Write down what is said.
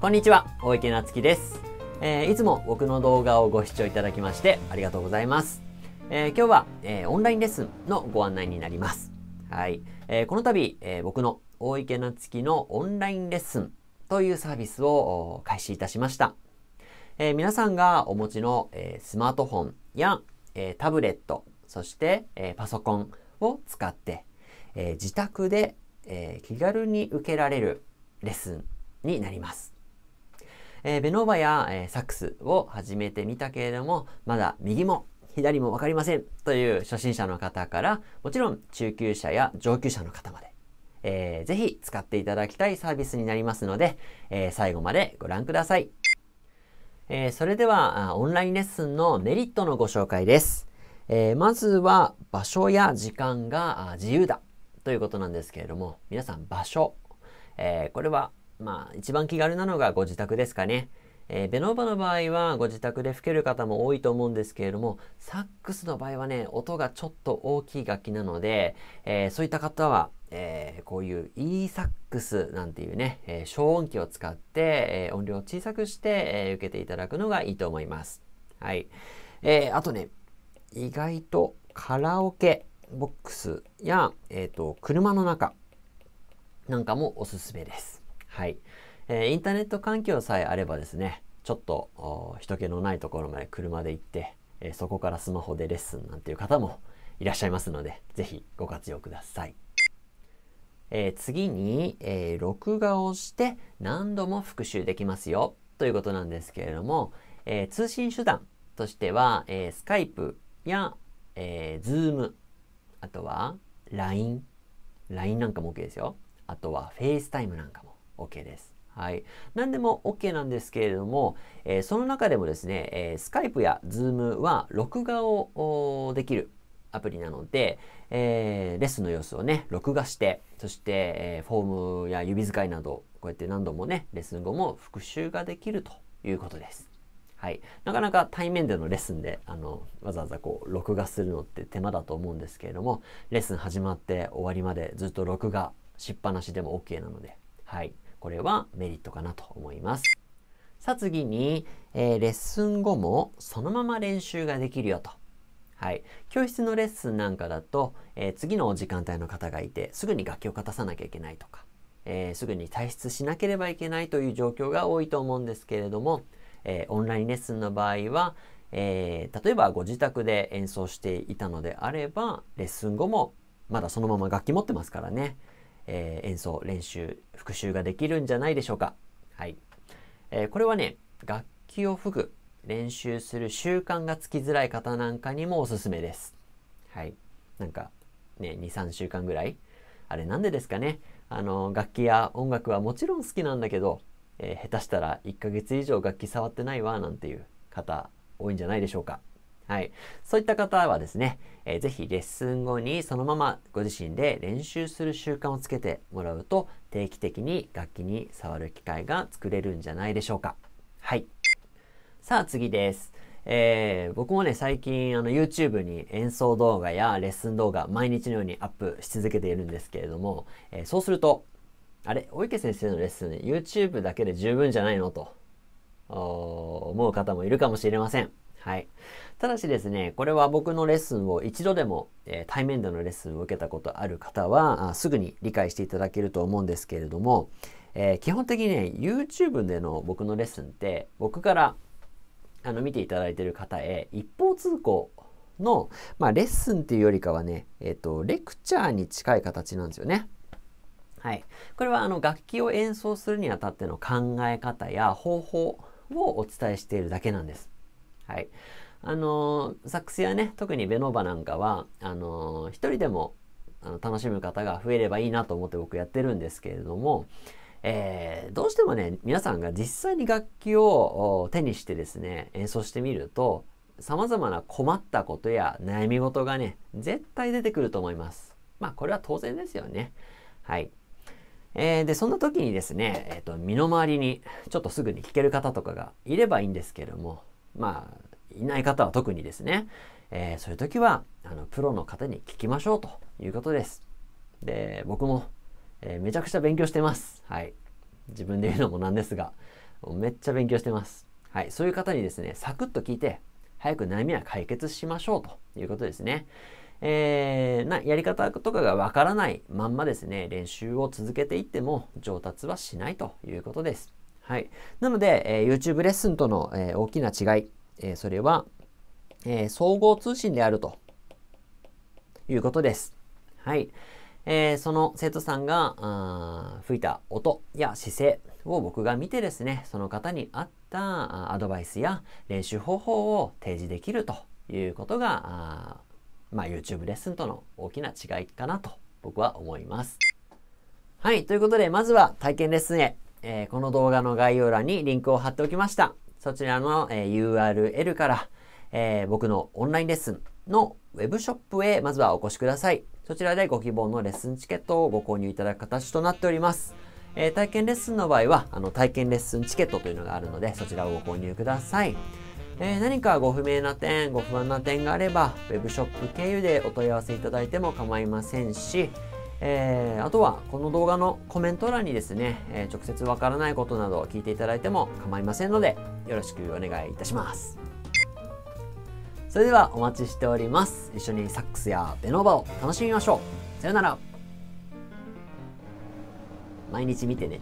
こんにちは、大池なつきです、えー、いつも僕の動画をご視聴いただきましてありがとうございます。えー、今日は、えー、オンラインレッスンのご案内になります。はい。えこの度、え僕の大池なつきのオンラインレッスンというサービスを開始いたしました。え皆さんがお持ちの、えスマートフォンや、えタブレット、そして、えパソコンを使って、え自宅で、え気軽に受けられるレッスンになります。えー、ベノーバや、えー、サックスを始めてみたけれども、まだ右も左もわかりませんという初心者の方から、もちろん中級者や上級者の方まで、えー、ぜひ使っていただきたいサービスになりますので、えー、最後までご覧ください。えー、それでは、オンラインレッスンのメリットのご紹介です。えー、まずは、場所や時間が自由だということなんですけれども、皆さん場所、えー、これはまあ、一番気軽なのがご自宅ですかね。えー、ベノーバの場合はご自宅で吹ける方も多いと思うんですけれども、サックスの場合はね、音がちょっと大きい楽器なので、えー、そういった方は、えー、こういう E サックスなんていうね、え消音器を使って、え音量を小さくして、え受けていただくのがいいと思います。はい。えあとね、意外とカラオケボックスや、えっ、と、車の中なんかもおすすめです。はい。えー、インターネット環境さえあればですね、ちょっと人気のないところまで車で行って、えー、そこからスマホでレッスンなんていう方もいらっしゃいますので、ぜひご活用ください。えー、次に、えー、録画をして何度も復習できますよということなんですけれども、えー、通信手段としては、えー、スカイプや、えー、Zoom、あとは LINE、LINE なんかも OK ですよ。あとは FaceTime なんかも。OK です。はい。何でも OK なんですけれども、えー、その中でもですね、えー、Skype や Zoom は録画をできるアプリなので、えー、レッスンの様子をね、録画して、そして、えフォームや指使いなど、こうやって何度もね、レッスン後も復習ができるということです。はい、なかなか対面でのレッスンであのわざわざこう録画するのって手間だと思うんですけれどもレッスン始まって終わりまでずっと録画しっぱなしでも OK なので、はい、これはメリットかなと思います。さあ次に、えー、レッスン後もそのまま練習ができるよと。はい。教室のレッスンなんかだと、えー、次の時間帯の方がいて、すぐに楽器をたさなきゃいけないとか、えー、すぐに退出しなければいけないという状況が多いと思うんですけれども、えオンラインレッスンの場合は、え例えばご自宅で演奏していたのであれば、レッスン後もまだそのまま楽器持ってますからね。えー、演奏、練習、復習ができるんじゃないでしょうか。はい。えー、これはね、楽器を吹く、練習する習慣がつきづらい方なんかにもおすすめです。はい。なんか、ね、2、3週間ぐらい。あれなんでですかね。あの、楽器や音楽はもちろん好きなんだけど、えー、下手したら1ヶ月以上楽器触ってないわ、なんていう方、多いんじゃないでしょうか。はい。そういった方はですね、えー、ぜひレッスン後にそのままご自身で練習する習慣をつけてもらうと定期的に楽器に触る機会が作れるんじゃないでしょうか。はい。さあ次です。えー、僕もね、最近あの YouTube に演奏動画やレッスン動画毎日のようにアップし続けているんですけれども、えー、そうすると、あれ、小池先生のレッスン YouTube だけで十分じゃないのと思う方もいるかもしれません。はい。ただしですね、これは僕のレッスンを一度でも、えー、対面でのレッスンを受けたことある方はあ、すぐに理解していただけると思うんですけれども、えー、基本的にね、YouTube での僕のレッスンって、僕からあの見ていただいている方へ一方通行の、まあ、レッスンっていうよりかはね、えー、と、レクチャーに近い形なんですよね。はい、これはあの楽器を演奏するにあたっての考え方や方法をお伝えしているだけなんです。はい、あのサックスやね特にベノバなんかはあの一人でもあの楽しむ方が増えればいいなと思って僕やってるんですけれども、えー、どうしてもね皆さんが実際に楽器を手にしてですね演奏してみるとさまざまな困ったことや悩み事がね絶対出てくると思います。まあこれは当然ですよね。はい。えー、でそんな時にですね、えーと、身の回りにちょっとすぐに聞ける方とかがいればいいんですけどもまあいない方は特にですね、えー、そういう時はあのプロの方に聞きましょうということです。で僕も、えー、めちゃくちゃ勉強してます。はい、自分で言うのもなんですがめっちゃ勉強してます。はい、そういう方にですねサクッと聞いて早く悩みは解決しましょうということですね。えー、なやり方とかがわからないまんまですね練習を続けていっても上達はしないということです。はい、なので、えー、YouTube レッスンとの、えー、大きな違いえー、それは、えー、総合通信であるということです。はい。えー、その生徒さんが吹いた音や姿勢を僕が見てですね、その方に合ったアドバイスや練習方法を提示できるということが、あまあ、YouTube レッスンとの大きな違いかなと僕は思います。はい。ということで、まずは体験レッスンへ。えー、この動画の概要欄にリンクを貼っておきました。そちらの、え URL から、え僕のオンラインレッスンのウェブショップへまずはお越しください。そちらでご希望のレッスンチケットをご購入いただく形となっております。えー、体験レッスンの場合は、あの体験レッスンチケットというのがあるので、そちらをご購入ください。えー、何かご不明な点、ご不安な点があれば、ウェブショップ経由でお問い合わせいただいても構いませんし、えー、あとはこの動画のコメント欄にですね、え直接わからないことなどを聞いていただいても構いませんので、よろしくお願いいたしますそれではお待ちしております一緒にサックスやベノーバを楽しみましょうさよなら毎日見てね